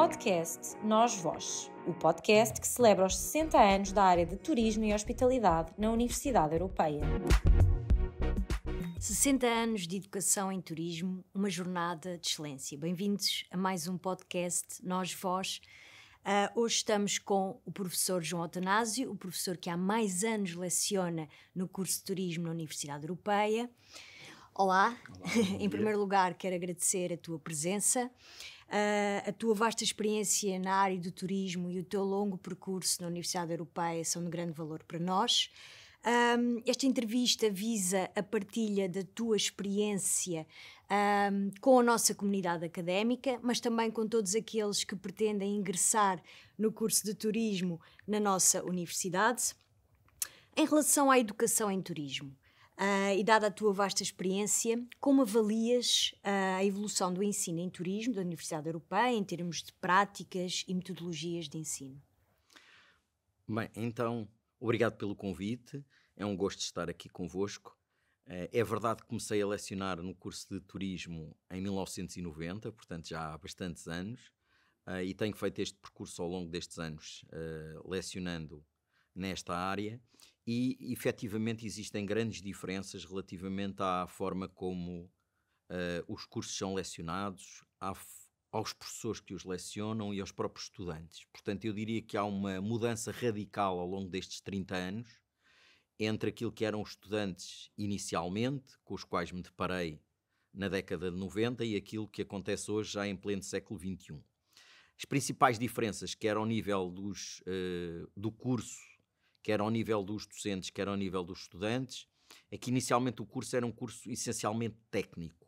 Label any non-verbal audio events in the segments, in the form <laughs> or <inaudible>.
podcast Nós Vós, o podcast que celebra os 60 anos da área de turismo e hospitalidade na Universidade Europeia. 60 anos de educação em turismo, uma jornada de excelência. Bem-vindos a mais um podcast Nós Vós. Uh, hoje estamos com o professor João Atanásio, o professor que há mais anos leciona no curso de turismo na Universidade Europeia. Olá, Olá <laughs> em primeiro lugar quero agradecer a tua presença uh, a tua vasta experiência na área do turismo e o teu longo percurso na Universidade Europeia são de grande valor para nós. Um, esta entrevista visa a partilha da tua experiência um, com a nossa comunidade académica, mas também com todos aqueles que pretendem ingressar no curso de turismo na nossa universidade. Em relação à educação em turismo, Uh, e dada a tua vasta experiência, como avalias uh, a evolução do ensino em turismo da Universidade Europeia em termos de práticas e metodologias de ensino? Bem, então, obrigado pelo convite, é um gosto estar aqui convosco. Ah, é verdade que comecei a lecionar no curso de turismo em 1990, portanto já há bastantes anos, e tenho feito este percurso ao longo destes anos, lecionando nesta área e efetivamente existem grandes diferenças relativamente à forma como uh, os cursos são lecionados, à, aos professores que os lecionam e aos próprios estudantes. Portanto, eu diria que há uma mudança radical ao longo destes 30 anos entre aquilo que eram os estudantes inicialmente, com os quais me deparei na década de 90, e aquilo que acontece hoje já em pleno século XXI. As principais diferenças, quer ao nível dos, uh, do curso quer ao nível dos docentes, quer ao nível dos estudantes, é que inicialmente o curso era um curso essencialmente técnico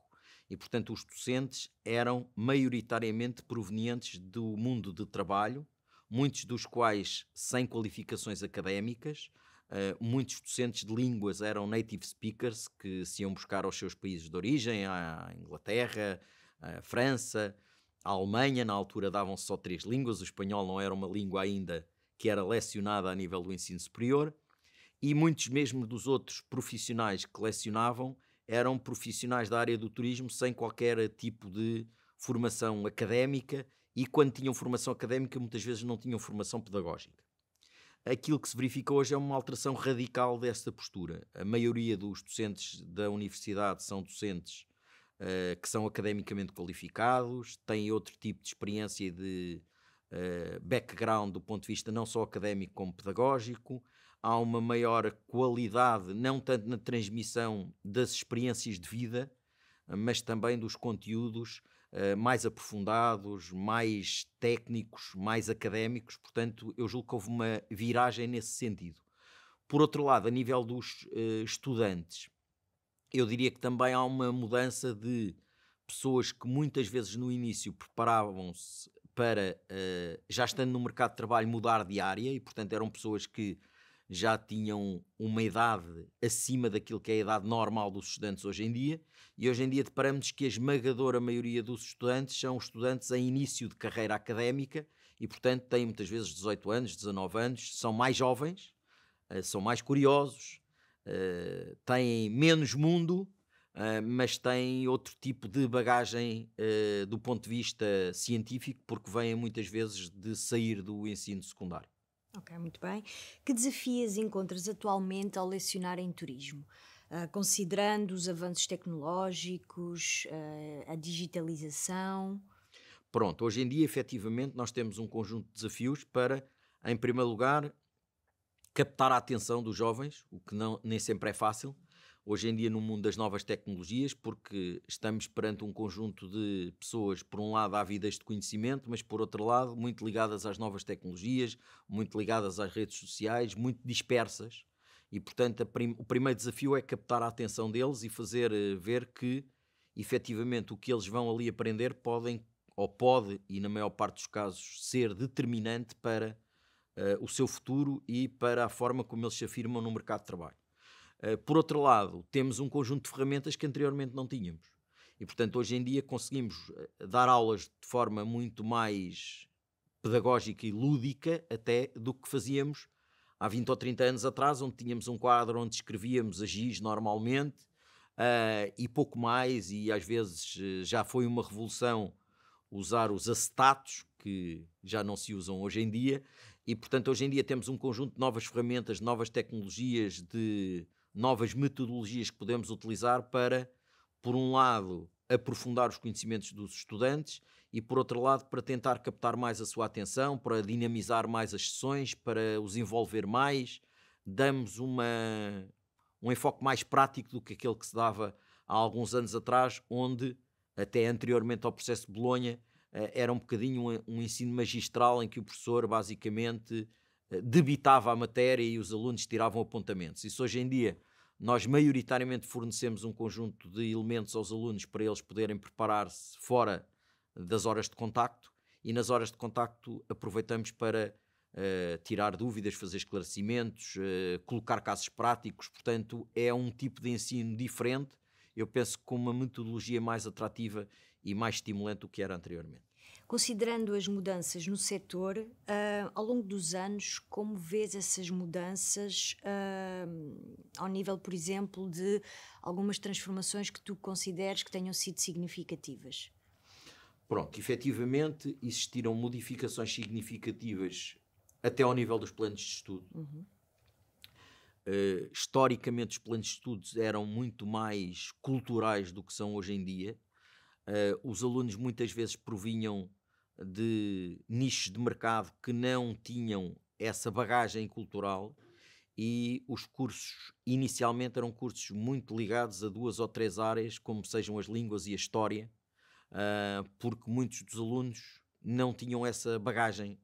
e, portanto, os docentes eram maioritariamente provenientes do mundo de trabalho, muitos dos quais sem qualificações académicas. Uh, muitos docentes de línguas eram native speakers que se iam buscar aos seus países de origem, à Inglaterra, à França, à Alemanha. Na altura davam-se só três línguas, o espanhol não era uma língua ainda que era lecionada a nível do ensino superior, e muitos mesmo dos outros profissionais que lecionavam eram profissionais da área do turismo sem qualquer tipo de formação académica e quando tinham formação académica muitas vezes não tinham formação pedagógica. Aquilo que se verifica hoje é uma alteração radical desta postura. A maioria dos docentes da universidade são docentes uh, que são academicamente qualificados, têm outro tipo de experiência e de eh, background do ponto de vista não só académico como pedagógico, há uma maior qualidade, não tanto na transmissão das experiências de vida, eh, mas também dos conteúdos eh, mais aprofundados, mais técnicos, mais académicos. Portanto, eu julgo que houve uma viragem nesse sentido. Por outro lado, a nível dos estudantes, eu diria que também há uma mudança de pessoas que muitas vezes no início preparavam-se para, uh, já estando no mercado de trabalho, mudar de área e, portanto, eram pessoas que já tinham uma idade acima daquilo que é a idade normal dos estudantes hoje em dia, e hoje em dia deparamos que a esmagadora maioria dos estudantes são estudantes em início de carreira académica e, portanto, têm muitas vezes 18 anos, 19 anos, são mais jovens, eh, são mais curiosos, eh, têm menos mundo ah, mas tem outro tipo de bagagem uh, do ponto de vista científico, porque vêm muitas vezes de sair do ensino secundário. Ok, muito bem. Que desafios encontras atualmente ao lecionar em turismo? Uh, considerando os avanços tecnológicos, a digitalização? Pronto, hoje em dia, efetivamente, nós temos um conjunto de desafios para, em primeiro lugar, captar a atenção dos jovens, o que não, nem sempre é fácil, hoje em dia no mundo das novas tecnologias, porque estamos perante um conjunto de pessoas, por um lado, ávidas de conhecimento, mas por outro lado, muito ligadas às novas tecnologias, muito ligadas às redes sociais, muito dispersas. E, portanto, prim o primeiro desafio é captar a atenção deles e fazer eh, ver que, efetivamente, o que eles vão ali aprender podem, ou pode, e na maior parte dos casos, ser determinante para uh, o seu futuro e para a forma como eles se afirmam no mercado de trabalho. Eh, por outro lado, temos um conjunto de ferramentas que anteriormente não tínhamos. E, portanto, hoje em dia conseguimos eh, dar aulas de forma muito mais pedagógica e lúdica até do que fazíamos há 20 ou 30 anos atrás, onde tínhamos um quadro onde escrevíamos giz normalmente uh, e pouco mais, e às vezes já foi uma revolução usar os acetatos, que já não se usam hoje em dia, e portanto hoje em dia temos um conjunto de novas ferramentas, novas tecnologias de novas metodologias que podemos utilizar para, por um lado, aprofundar os conhecimentos dos estudantes e, por outro lado, para tentar captar mais a sua atenção, para dinamizar mais as sessões, para os envolver mais. Damos uma, um enfoque mais prático do que aquele que se dava há alguns anos atrás, onde, até anteriormente ao processo de Bolonha, eh, era um bocadinho um, um ensino magistral em que o professor basicamente debitava a matéria e os alunos tiravam apontamentos. Isso hoje em dia nós maioritariamente fornecemos um conjunto de elementos aos alunos para eles poderem preparar-se fora das horas de contacto e nas horas de contacto aproveitamos para uh, tirar dúvidas, fazer esclarecimentos, uh, colocar casos práticos. Portanto, é um tipo de ensino diferente, eu penso com uma metodologia mais atrativa e mais estimulante do que era anteriormente. Considerando as mudanças no setor, uh, ao longo dos anos, como vês essas mudanças uh, ao nível, por exemplo, de algumas transformações que tu consideres que tenham sido significativas? Pronto, efetivamente existiram modificações significativas até ao nível dos planos de estudo. Uhum. Uh, historicamente, os planos de estudos eram muito mais culturais do que são hoje em dia. Uh, os alunos muitas vezes provinham de nichos de mercado que não tinham essa bagagem cultural e os cursos inicialmente eram cursos muito ligados a duas ou três áreas, como sejam as línguas e a história, uh, porque muitos dos alunos não tinham essa bagagem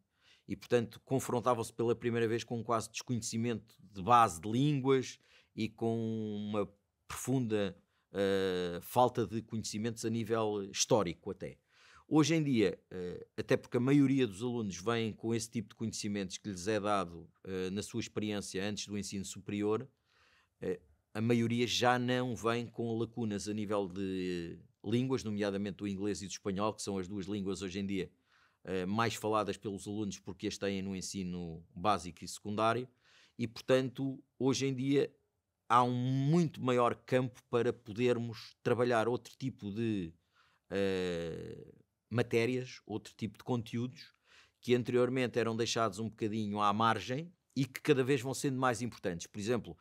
e, portanto, confrontavam-se pela primeira vez com quase desconhecimento de base de línguas e com uma profunda uh, falta de conhecimentos a nível histórico até. Hoje em dia, eh, até porque a maioria dos alunos vem com esse tipo de conhecimentos que lhes é dado eh, na sua experiência antes do ensino superior, eh, a maioria já não vem com lacunas a nível de línguas, nomeadamente do inglês e do espanhol, que são as duas línguas hoje em dia mais faladas pelos alunos porque as têm no ensino básico e secundário, e portanto, hoje em dia há um muito maior campo para podermos trabalhar outro tipo de uh, matérias, outro tipo de conteúdos que anteriormente eram deixados um bocadinho à margem e que cada vez vão sendo mais importantes. Por exemplo,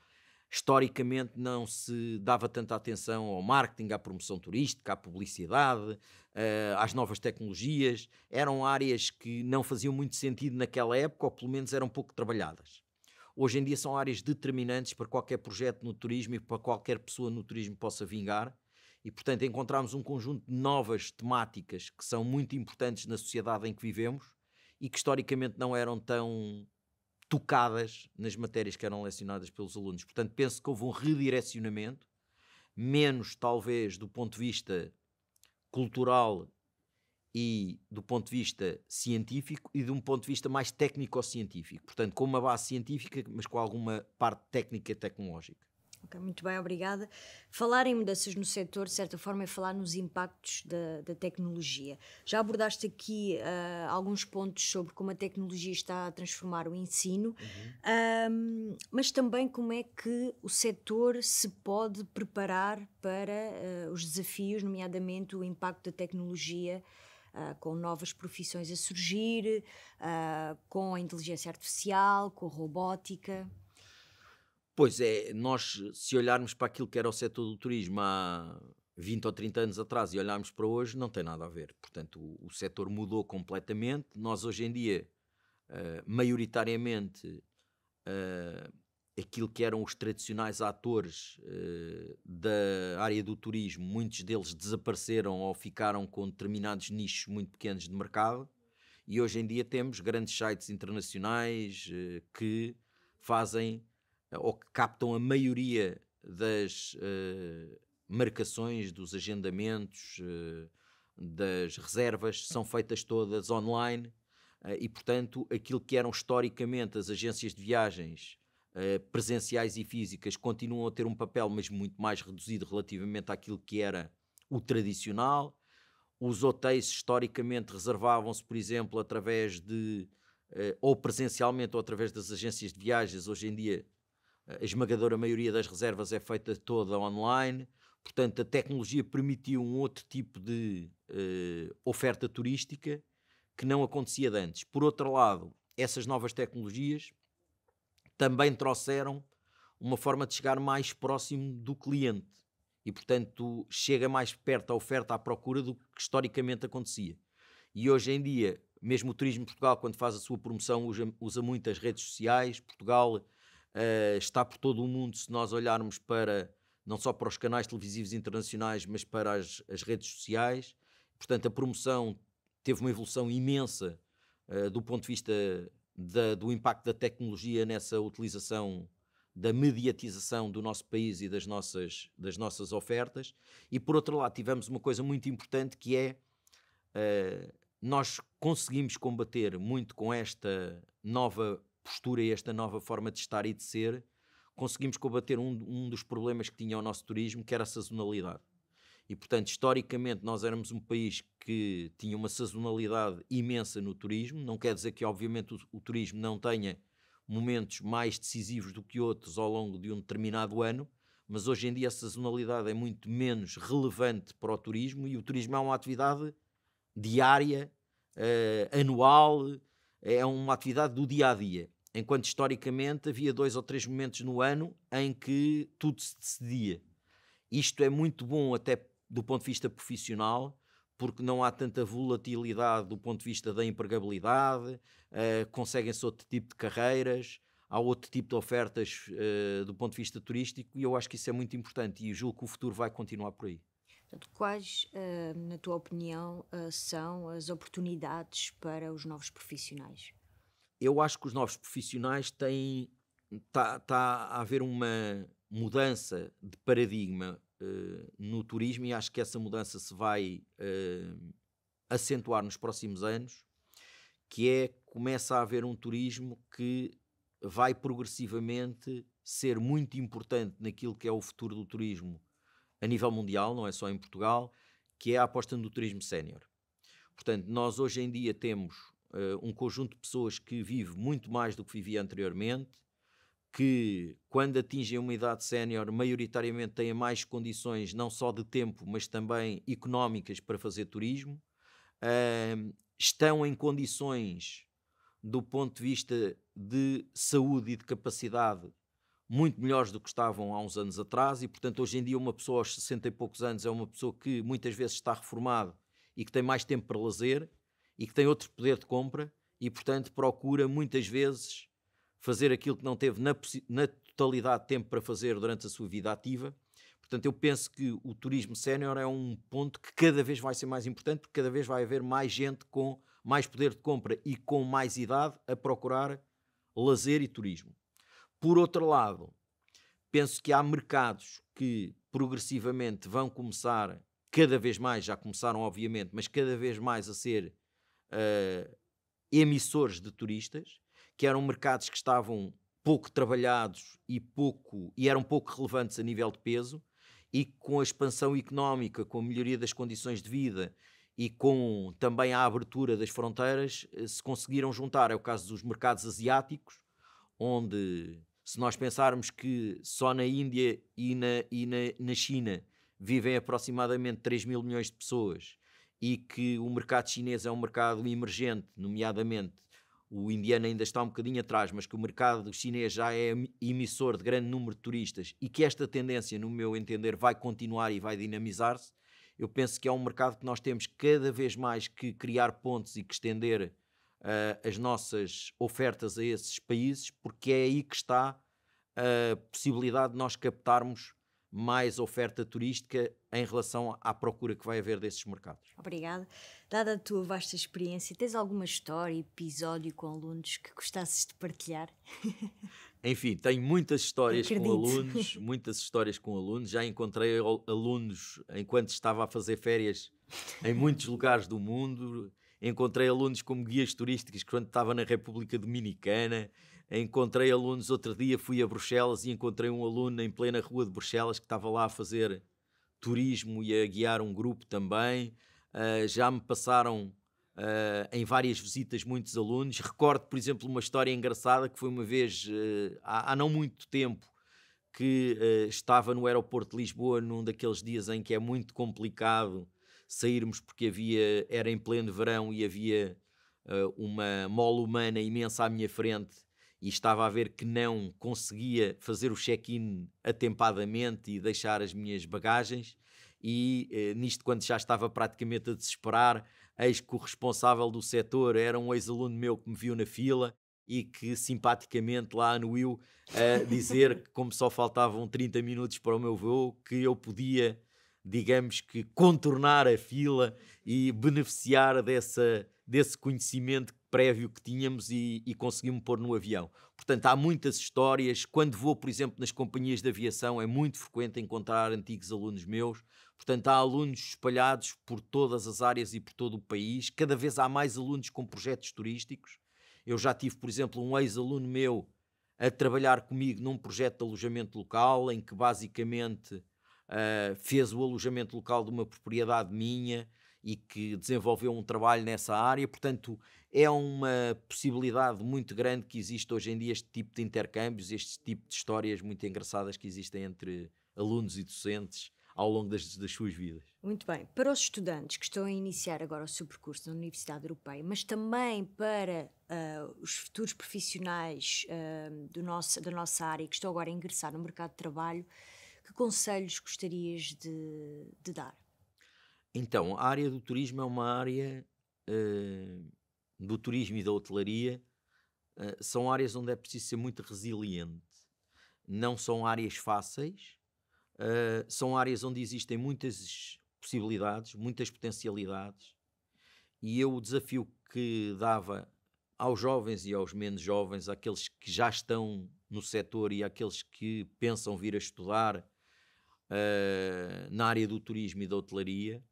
historicamente não se dava tanta atenção ao marketing, à promoção turística, à publicidade, eh, às novas tecnologias. Eram áreas que não faziam muito sentido naquela época ou pelo menos eram pouco trabalhadas. Hoje em dia são áreas determinantes para qualquer projeto no turismo e para qualquer pessoa no turismo possa vingar e, portanto, encontramos um conjunto de novas temáticas que são muito importantes na sociedade em que vivemos e que historicamente não eram tão tocadas nas matérias que eram lecionadas pelos alunos. Portanto, penso que houve um redirecionamento, menos talvez do ponto de vista cultural e do ponto de vista científico e de um ponto de vista mais técnico-científico. Portanto, com uma base científica, mas com alguma parte técnica e tecnológica muito bem, obrigada. Falar em mudanças no setor, de certa forma, é falar nos impactos da, da tecnologia. Já abordaste aqui uh, alguns pontos sobre como a tecnologia está a transformar o ensino, uhum. um, ah, mas também como é que o setor se pode preparar para uh, os desafios, nomeadamente o impacto da tecnologia Uh, com novas profissões a surgir, uh, com a inteligência artificial, com a robótica. Pois é, nós se olharmos para aquilo que era o setor do turismo há 20 ou 30 anos atrás e olharmos para hoje, não tem nada a ver. Portanto, o, o setor mudou completamente. Nós hoje em dia, uh, maioritariamente, uh, aquilo que eram os tradicionais atores uh, da área do turismo, muitos deles desapareceram ou ficaram com determinados nichos muito pequenos de mercado. E hoje em dia temos grandes sites internacionais que fazem eh, ou que captam a maioria das uh, marcações, dos agendamentos, uh, das reservas, são feitas todas online uh, e, portanto, aquilo que eram historicamente as agências de viagens presenciais e físicas continuam a ter um papel, mas muito mais reduzido relativamente àquilo que era o tradicional. Os hotéis historicamente reservavam-se, por exemplo, através de ou presencialmente ou através das agências de viagens, hoje em dia a esmagadora maioria das reservas é feita toda online, portanto, a tecnologia permitiu um outro tipo de uh, oferta turística que não acontecia de antes. Por outro lado, essas novas tecnologias também trouxeram uma forma de chegar mais próximo do cliente e, portanto, chega mais perto a oferta à procura do que historicamente acontecia. E hoje em dia, mesmo o Turismo Portugal, quando faz a sua promoção, usa, usa muitas redes sociais. Portugal eh, está por todo o mundo, se nós olharmos para não só para os canais televisivos internacionais, mas para as, as redes sociais. Portanto, a promoção teve uma evolução imensa uh, do ponto de vista da, do impacto da tecnologia nessa utilização da mediatização do nosso país e das nossas, das nossas ofertas. E, por outro lado, tivemos uma coisa muito importante que é uh, nós conseguimos combater muito com esta nova postura e esta nova forma de estar e de ser, conseguimos combater um, um dos problemas que tinha o nosso turismo, que era a sazonalidade. E, portanto, historicamente, nós éramos um país que tinha uma sazonalidade imensa no turismo. Não quer dizer que, obviamente, o, o, turismo não tenha momentos mais decisivos do que outros ao longo de um determinado ano, mas hoje em dia a sazonalidade é muito menos relevante para o turismo e o turismo é uma atividade diária, eh, anual, é uma atividade do dia a dia enquanto historicamente havia dois ou três momentos no ano em que tudo se decidia. Isto é muito bom até do ponto de vista profissional, porque não há tanta volatilidade do ponto de vista da empregabilidade, uh, conseguem-se outro tipo de carreiras, há outro tipo de ofertas uh, do ponto de vista turístico, e eu acho que isso é muito importante e julgo que o futuro vai continuar por aí. quais, eh, na tua opinião, são as oportunidades para os novos profissionais? eu acho que os novos profissionais têm. Está tá a haver uma mudança de paradigma uh, no turismo e acho que essa mudança se vai uh, acentuar nos próximos anos, que é começa a haver um turismo que vai progressivamente ser muito importante naquilo que é o futuro do turismo a nível mundial, não é só em Portugal, que é a aposta no turismo sénior. Portanto, nós hoje em dia temos eh, um conjunto de pessoas que vive muito mais do que vivia anteriormente, que quando atingem uma idade sénior, maioritariamente têm mais condições, não só de tempo, mas também económicas para fazer turismo, uh, estão em condições, do ponto de vista de saúde e de capacidade, muito melhores do que estavam há uns anos atrás, e portanto, hoje em dia, uma pessoa aos 60 e poucos anos é uma pessoa que muitas vezes está reformada e que tem mais tempo para lazer e que tem outro poder de compra e, portanto, procura muitas vezes fazer aquilo que não teve na, na totalidade de tempo para fazer durante a sua vida ativa. Portanto, eu penso que o turismo sénior é um ponto que cada vez vai ser mais importante, porque cada vez vai haver mais gente com mais poder de compra e com mais idade a procurar lazer e turismo. Por outro lado, penso que há mercados que progressivamente vão começar, cada vez mais, já começaram obviamente, mas cada vez mais a ser uh, emissores de turistas, que eram mercados que estavam pouco trabalhados e, pouco, e eram pouco relevantes a nível de peso, e com a expansão económica, com a melhoria das condições de vida e com também a abertura das fronteiras, eh, se conseguiram juntar. É o caso dos mercados asiáticos, onde, se nós pensarmos que só na Índia e na, e na, na China vivem aproximadamente 3 mil milhões de pessoas e que o mercado chinês é um mercado emergente, nomeadamente o indiano ainda está um bocadinho atrás, mas que o mercado chinês já é emissor de grande número de turistas e que esta tendência, no meu entender, vai continuar e vai dinamizar-se, eu penso que é um mercado que nós temos cada vez mais que criar pontes e que estender uh, as nossas ofertas a esses países, porque é aí que está a possibilidade de nós captarmos mais oferta turística em relação à procura que vai haver desses mercados. Obrigada. Dada a tua vasta experiência, tens alguma história, episódio com alunos que gostasses de partilhar? <laughs> Enfim, tenho muitas histórias Acredito. com alunos, <laughs> muitas histórias com alunos. Já encontrei alunos enquanto estava a fazer férias em muitos lugares do mundo. Encontrei alunos como guias turísticos quando estava na República Dominicana. Encontrei alunos outro dia, fui a Bruxelas e encontrei um aluno em plena rua de Bruxelas que estava lá a fazer turismo e a guiar um grupo também. Uh, já me passaram uh, em várias visitas muitos alunos. Recordo, por exemplo, uma história engraçada que foi uma vez, uh, há, há, não muito tempo, que estava no aeroporto de Lisboa num daqueles dias em que é muito complicado sairmos porque havia era em pleno verão e havia uma mola humana imensa à minha frente e estava a ver que não conseguia fazer o check-in atempadamente e deixar as minhas bagagens. E eh, nisto, quando já estava praticamente a desesperar, eis que o responsável do setor era um ex-aluno meu que me viu na fila e que simpaticamente lá anuiu a <laughs> dizer que, como só faltavam 30 minutos para o meu voo, que eu podia, digamos que, contornar a fila e beneficiar dessa, desse conhecimento prévio que tínhamos e, e pôr no avião. Portanto, há muitas histórias. Quando vou, por exemplo, nas companhias de aviação, é muito frequente encontrar antigos alunos meus. Portanto, há alunos espalhados por todas as áreas e por todo o país. Cada vez há mais alunos com projetos turísticos. Eu já tive, por exemplo, um ex-aluno meu a trabalhar comigo num projeto de alojamento local, em que basicamente uh, fez o alojamento local de uma propriedade minha, e que desenvolveu um trabalho nessa área. Portanto, é uma possibilidade muito grande que existe hoje em dia este tipo de intercâmbios, este tipo de histórias muito engraçadas que existem entre alunos e docentes ao longo das, das, suas vidas. Muito bem. Para os estudantes que estão a iniciar agora o seu percurso na Universidade Europeia, mas também para uh, os futuros profissionais uh, do nosso, da nossa área que estão agora a ingressar no mercado de trabalho, que conselhos gostarias de, de dar? Então, a área do turismo é uma área uh, do turismo e da hotelaria uh, são áreas onde é preciso ser muito resiliente. Não são áreas fáceis, uh, são áreas onde existem muitas possibilidades, muitas potencialidades. E eu o desafio que dava aos jovens e aos menos jovens, àqueles que já estão no setor e àqueles que pensam vir a estudar na área do turismo e da hotelaria,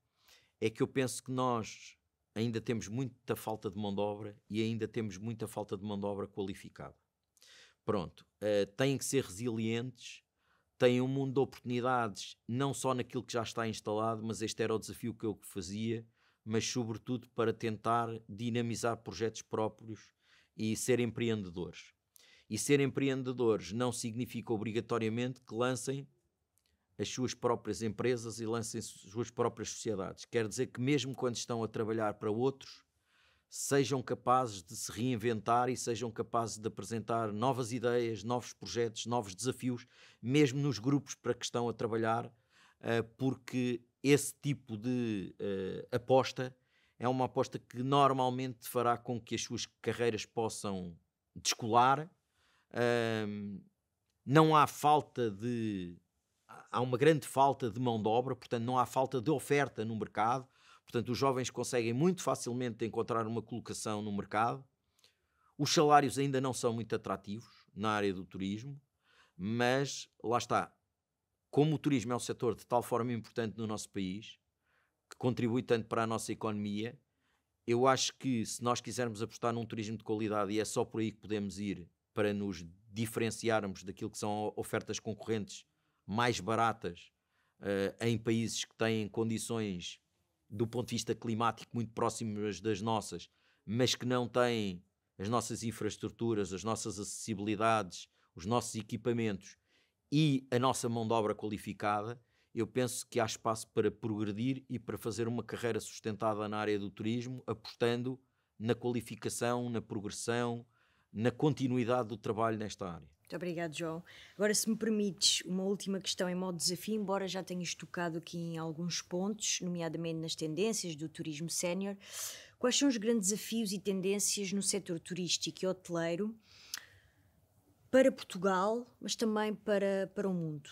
é que eu penso que nós ainda temos muita falta de mão de obra e ainda temos muita falta de mão de obra qualificada. Pronto, uh, têm que ser resilientes, têm um mundo de oportunidades, não só naquilo que já está instalado, mas este era o desafio que eu fazia, mas sobretudo para tentar dinamizar projetos próprios e ser empreendedores. E ser empreendedores não significa obrigatoriamente que lancem as suas próprias empresas e lancem as suas próprias sociedades. Quer dizer que, mesmo quando estão a trabalhar para outros, sejam capazes de se reinventar e sejam capazes de apresentar novas ideias, novos projetos, novos desafios, mesmo nos grupos para que estão a trabalhar, eh, porque esse tipo de eh, aposta é uma aposta que normalmente fará com que as suas carreiras possam descolar. não há falta de há uma grande falta de mão de obra, portanto, não há falta de oferta no mercado. Portanto, os jovens conseguem muito facilmente encontrar uma colocação no mercado. Os salários ainda não são muito atrativos na área do turismo, mas lá está. Como o turismo é um setor de tal forma importante no nosso país, que contribui tanto para a nossa economia, eu acho que se nós quisermos apostar num turismo de qualidade, e é só por aí que podemos ir para nos diferenciarmos daquilo que são ofertas concorrentes mais baratas uh, em países que têm condições do ponto de vista climático muito próximas das nossas, mas que não têm as nossas infraestruturas, as nossas acessibilidades, os nossos equipamentos e a nossa mão de obra qualificada, eu penso que há espaço para progredir e para fazer uma carreira sustentada na área do turismo, apostando na qualificação, na progressão, na continuidade do trabalho nesta área. Muito obrigado, João. Agora, se me permites, uma última questão em modo desafio, embora já tenhas tocado aqui em alguns pontos, nomeadamente nas tendências do turismo sénior. Quais são os grandes desafios e tendências no setor turístico e hoteleiro para Portugal, mas também para, para o mundo?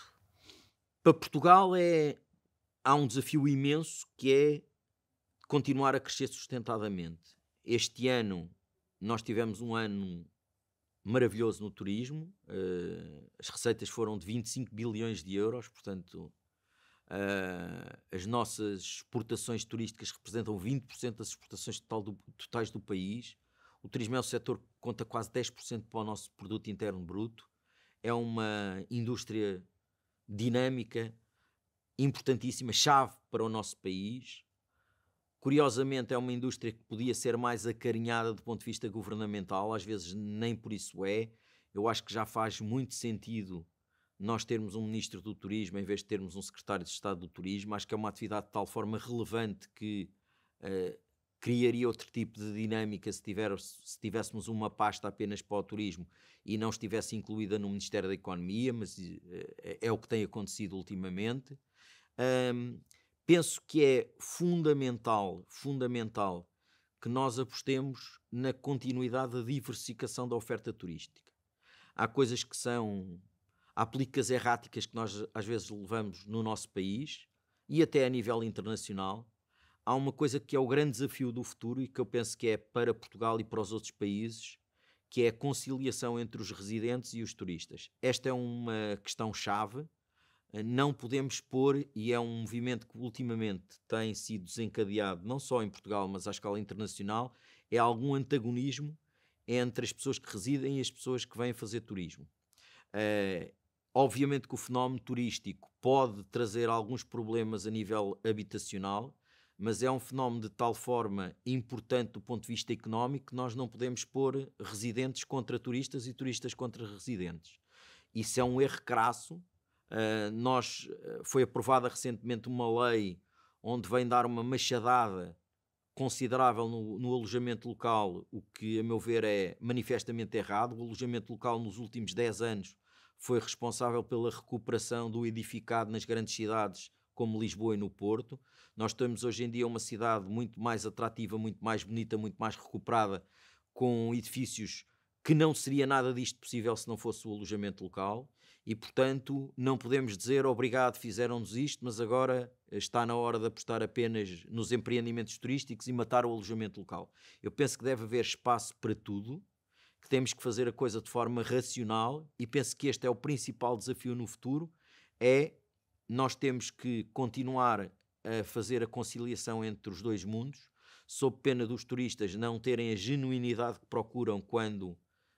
Para Portugal é, há um desafio imenso que é continuar a crescer sustentadamente. Este ano nós tivemos um ano maravilhoso no turismo. Uh, as receitas foram de 25 bilhões de euros, portanto, uh, as nossas exportações turísticas representam 20% das exportações total do, totais do país. O turismo é um setor que conta quase 10% para o nosso produto interno bruto. É uma indústria dinâmica, importantíssima, chave para o nosso país. Curiosamente, é uma indústria que podia ser mais acarinhada do ponto de vista governamental, às vezes nem por isso é. Eu acho que já faz muito sentido nós termos um ministro do turismo em vez de termos um secretário de Estado do turismo. Acho que é uma atividade de tal forma relevante que uh, criaria outro tipo de dinâmica se, tiver, se tivéssemos uma pasta apenas para o turismo e não estivesse incluída no Ministério da Economia, mas uh, é o que tem acontecido ultimamente. Um, penso que é fundamental, fundamental que nós apostemos na continuidade da diversificação da oferta turística. Há coisas que são há políticas erráticas que nós às vezes levamos no nosso país e até a nível internacional. Há uma coisa que é o grande desafio do futuro e que eu penso que é para Portugal e para os outros países, que é a conciliação entre os residentes e os turistas. Esta é uma questão chave eh, não podemos pôr, e é um movimento que ultimamente tem sido desencadeado não só em Portugal, mas à escala internacional, é algum antagonismo entre as pessoas que residem e as pessoas que vêm fazer turismo. Uh, obviamente que o fenómeno turístico pode trazer alguns problemas a nível habitacional, mas é um fenómeno de tal forma importante do ponto de vista económico que nós não podemos pôr residentes contra turistas e turistas contra residentes. Isso é um erro crasso ah, nós, ah, foi aprovada recentemente uma lei onde vem dar uma machadada considerável no, no, alojamento local, o que, a meu ver, é manifestamente errado. O alojamento local, nos últimos 10 anos, foi responsável pela recuperação do edificado nas grandes cidades, como Lisboa e no Porto. Nós temos hoje em dia uma cidade muito mais atrativa, muito mais bonita, muito mais recuperada, com edifícios que não seria nada disto possível se não fosse o alojamento local e, portanto, não podemos dizer obrigado, fizeram-nos isto, mas agora eh, está na hora de apostar apenas nos empreendimentos turísticos e matar o alojamento local. Eu penso que deve haver espaço para tudo, que temos que fazer a coisa de forma racional e penso que este é o principal desafio no futuro, é nós temos que continuar a fazer a conciliação entre os dois mundos, sob pena dos turistas não terem a genuinidade que procuram quando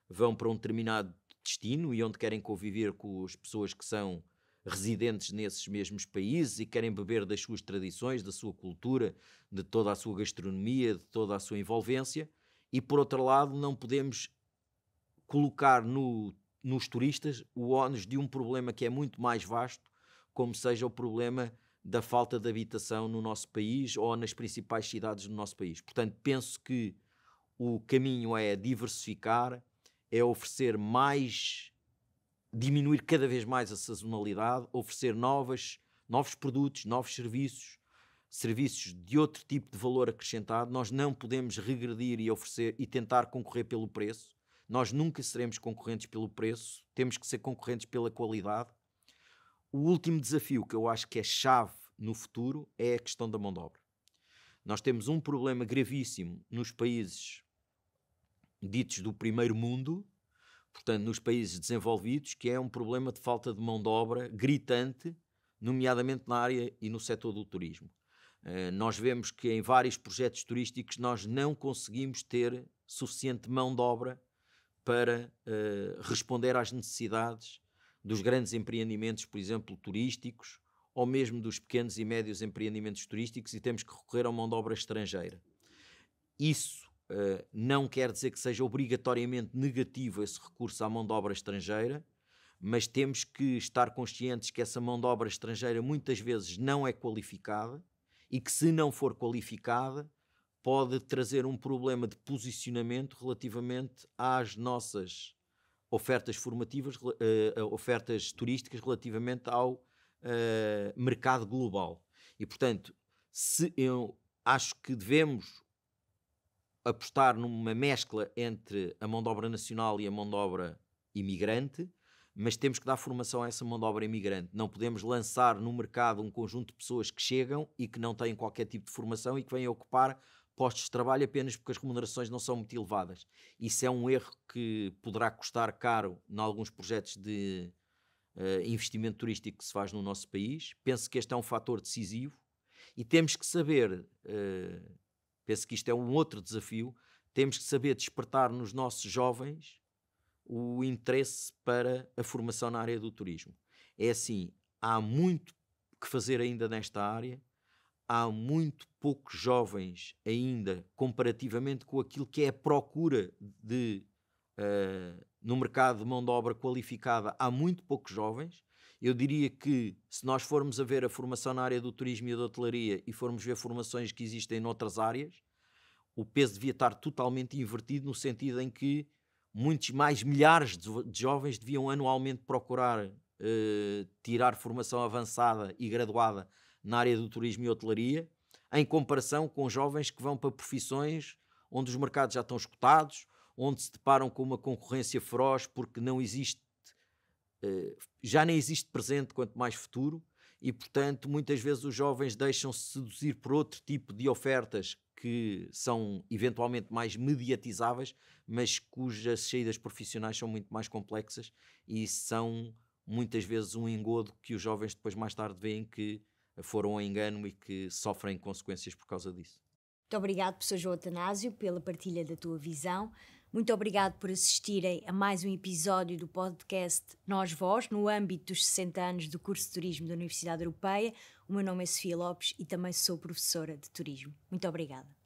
vão para um determinado destino e onde querem conviver com as pessoas que são residentes nesses mesmos países e querem beber das suas tradições, da sua cultura, de toda a sua gastronomia, de toda a sua envolvência. E por outro lado, não podemos colocar no, nos turistas o ónus de um problema que é muito mais vasto, como seja o problema da falta de habitação no nosso país ou nas principais cidades do nosso país. Portanto, penso que o caminho é diversificar, é oferecer mais, diminuir cada vez mais a sazonalidade, oferecer novas, novos produtos, novos serviços, serviços de outro tipo de valor acrescentado. Nós não podemos regredir e oferecer e tentar concorrer pelo preço. Nós nunca seremos concorrentes pelo preço, temos que ser concorrentes pela qualidade. O último desafio que eu acho que é chave no futuro é a questão da mão de obra. Nós temos um problema gravíssimo nos países ditos do primeiro mundo, portanto, nos países desenvolvidos, que é um problema de falta de mão de obra gritante, nomeadamente na área e no setor do turismo. Eh, nós vemos que em vários projetos turísticos nós não conseguimos ter suficiente mão de obra para eh, responder às necessidades dos grandes empreendimentos, por exemplo, turísticos, ou mesmo dos pequenos e médios empreendimentos turísticos, e temos que recorrer à mão de obra estrangeira. Isso eh, não quer dizer que seja obrigatoriamente negativo esse recurso à mão de obra estrangeira, mas temos que estar conscientes que essa mão de obra estrangeira muitas vezes não é qualificada e que, se não for qualificada, pode trazer um problema de posicionamento relativamente às nossas ofertas formativas, uh, ofertas turísticas relativamente ao uh, mercado global. E, portanto, se eu acho que devemos apostar numa mescla entre a mão de obra nacional e a mão de obra imigrante, mas temos que dar formação a essa mão de obra imigrante. Não podemos lançar no mercado um conjunto de pessoas que chegam e que não têm qualquer tipo de formação e que vêm ocupar postos de trabalho apenas porque as remunerações não são muito elevadas. Isso é um erro que poderá custar caro em alguns projetos de uh, investimento turístico que se faz no nosso país. Penso que este é um fator decisivo e temos que saber uh, Penso que isto é um outro desafio. Temos que saber despertar nos nossos jovens o interesse para a formação na área do turismo. É assim, há muito que fazer ainda nesta área, há muito poucos jovens ainda, comparativamente com aquilo que é a procura de, uh, no mercado de mão de obra qualificada, há muito poucos jovens. Eu diria que se nós formos a ver a formação na área do turismo e da hotelaria e formos ver formações que existem noutras áreas, o peso devia estar totalmente invertido no sentido em que muitos mais milhares de jovens deviam anualmente procurar eh, tirar formação avançada e graduada na área do turismo e hotelaria, em comparação com jovens que vão para profissões onde os mercados já estão escutados, onde se deparam com uma concorrência feroz porque não existe eh, já nem existe presente, quanto mais futuro, e portanto muitas vezes os jovens deixam-se seduzir por outro tipo de ofertas que são eventualmente mais mediatizáveis, mas cujas saídas profissionais são muito mais complexas e são muitas vezes um engodo que os jovens depois mais tarde veem que foram a engano e que sofrem consequências por causa disso. Muito obrigado, professor João Atanásio, pela partilha da tua visão. Muito obrigado por assistirem a mais um episódio do podcast Nós Vós, no âmbito dos 60 anos do curso de Turismo da Universidade Europeia. O meu nome é Sofia Lopes e também sou professora de Turismo. Muito obrigada.